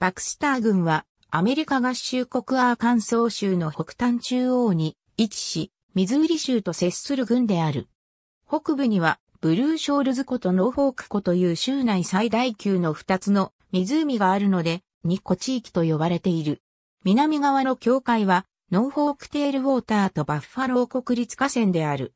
バクスター軍はアメリカ合衆国アーカンソー州の北端中央に位置し、ミズーリ州と接する軍である。北部にはブルーショールズ湖とノーフォーク湖という州内最大級の2つの湖があるので、ッ湖地域と呼ばれている。南側の境界はノーフォークテールウォーターとバッファロー国立河川である。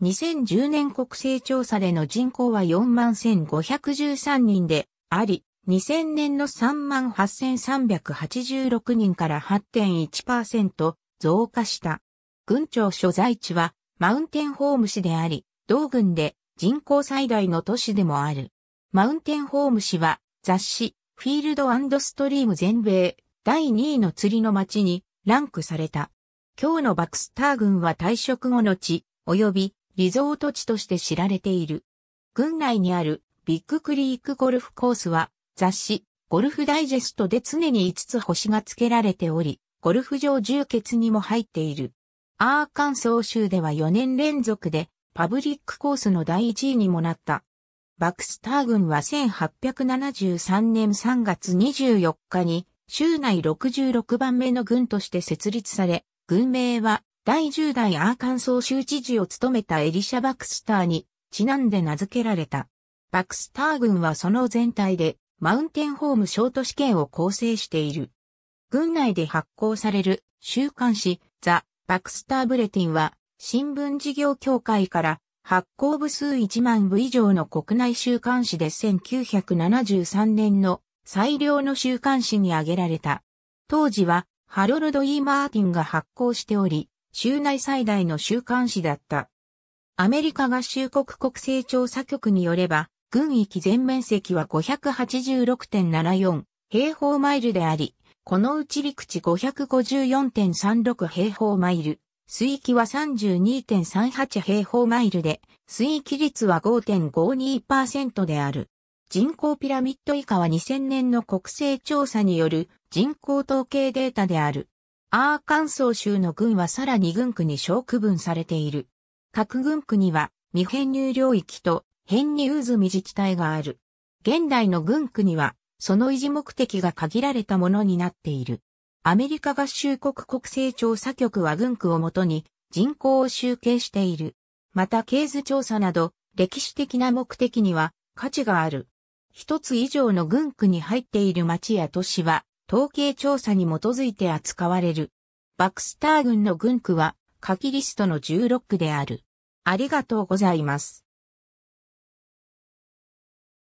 2010年国勢調査での人口は41,513人であり、2000年の38,386人から8.1%増加した。郡庁所在地はマウンテンホーム市であり、同郡で人口最大の都市でもある。マウンテンホーム市は雑誌フィールドストリーム全米第2位の釣りの町にランクされた。今日のバクスター郡は退職後の地、及びリゾート地として知られている。郡内にあるビッグクリークゴルフコースは雑誌、ゴルフダイジェストで常に5つ星が付けられており、ゴルフ場充血にも入っている。アーカンソー州では4年連続でパブリックコースの第1位にもなった。バクスター軍は1873年3月24日に州内66番目の軍として設立され、軍名は第10代アーカンソー州知事を務めたエリシャ・バクスターにちなんで名付けられた。バクスター軍はその全体でマウンテンホームショート試験を構成している。軍内で発行される週刊誌ザ・バクスターブレティンは新聞事業協会から発行部数1万部以上の国内週刊誌で1973年の最良の週刊誌に挙げられた。当時はハロルド・ E・ マーティンが発行しており、州内最大の週刊誌だった。アメリカ合衆国国勢調査局によれば、軍域全面積は586.74平方マイルであり、このうち陸地554.36平方マイル、水域は32.38平方マイルで、水域率は5.52%である。人口ピラミッド以下は2000年の国勢調査による人口統計データである。アーカンソー州の軍はさらに軍区に小区分されている。各軍区には未編入領域と変に渦ウ自治体がある。現代の軍区には、その維持目的が限られたものになっている。アメリカ合衆国国勢調査局は軍区をもとに人口を集計している。また、経図調査など、歴史的な目的には価値がある。一つ以上の軍区に入っている町や都市は、統計調査に基づいて扱われる。バクスター軍の軍区は、下記リストの16区である。ありがとうございます。